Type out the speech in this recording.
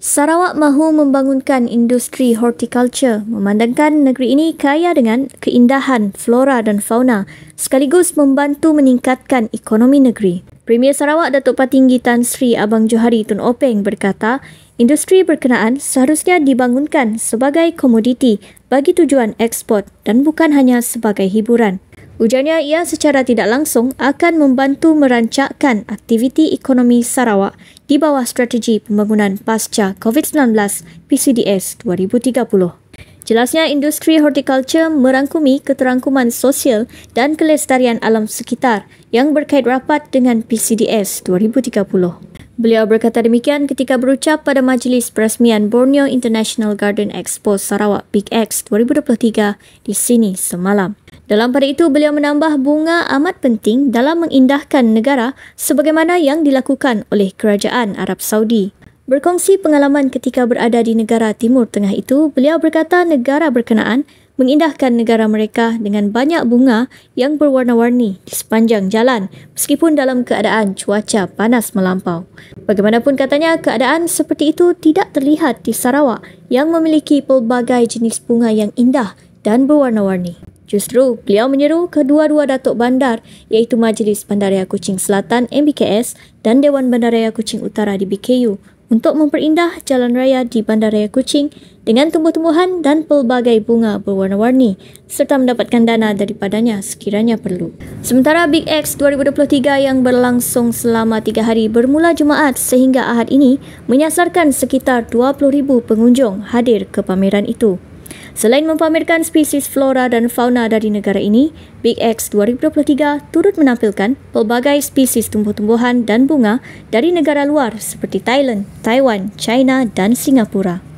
Sarawak mahu membangunkan industri horticulture memandangkan negeri ini kaya dengan keindahan flora dan fauna sekaligus membantu meningkatkan ekonomi negeri. Premier Sarawak Datuk Patinggi Tan Sri Abang Johari Tun Openg berkata, industri berkenaan seharusnya dibangunkan sebagai komoditi bagi tujuan ekspor dan bukan hanya sebagai hiburan. Ujarnya ia secara tidak langsung akan membantu merancakkan aktiviti ekonomi Sarawak di bawah strategi pembangunan pasca COVID-19 PCDS 2030. Jelasnya industri horticulture merangkumi keterangkuman sosial dan kelestarian alam sekitar yang berkait rapat dengan PCDS 2030. Beliau berkata demikian ketika berucap pada majlis peresmian Borneo International Garden Expo Sarawak Big X 2023 di sini semalam. Dalam pada itu, beliau menambah bunga amat penting dalam mengindahkan negara sebagaimana yang dilakukan oleh kerajaan Arab Saudi. Berkongsi pengalaman ketika berada di negara Timur Tengah itu, beliau berkata negara berkenaan mengindahkan negara mereka dengan banyak bunga yang berwarna-warni di sepanjang jalan meskipun dalam keadaan cuaca panas melampau. Bagaimanapun katanya, keadaan seperti itu tidak terlihat di Sarawak yang memiliki pelbagai jenis bunga yang indah dan berwarna-warni. Justru, beliau menyeru kedua-dua datuk bandar iaitu Majlis Bandaraya Kuching Selatan MBKS dan Dewan Bandaraya Kuching Utara di BKU untuk memperindah jalan raya di Bandaraya Kuching dengan tumbuh-tumbuhan dan pelbagai bunga berwarna-warni serta mendapatkan dana daripadanya sekiranya perlu. Sementara Big X 2023 yang berlangsung selama 3 hari bermula Jumaat sehingga Ahad ini menyasarkan sekitar 20,000 pengunjung hadir ke pameran itu. Selain mempamerkan spesies flora dan fauna dari negara ini, Big X 2023 turut menampilkan pelbagai spesies tumbuh-tumbuhan dan bunga dari negara luar seperti Thailand, Taiwan, China dan Singapura.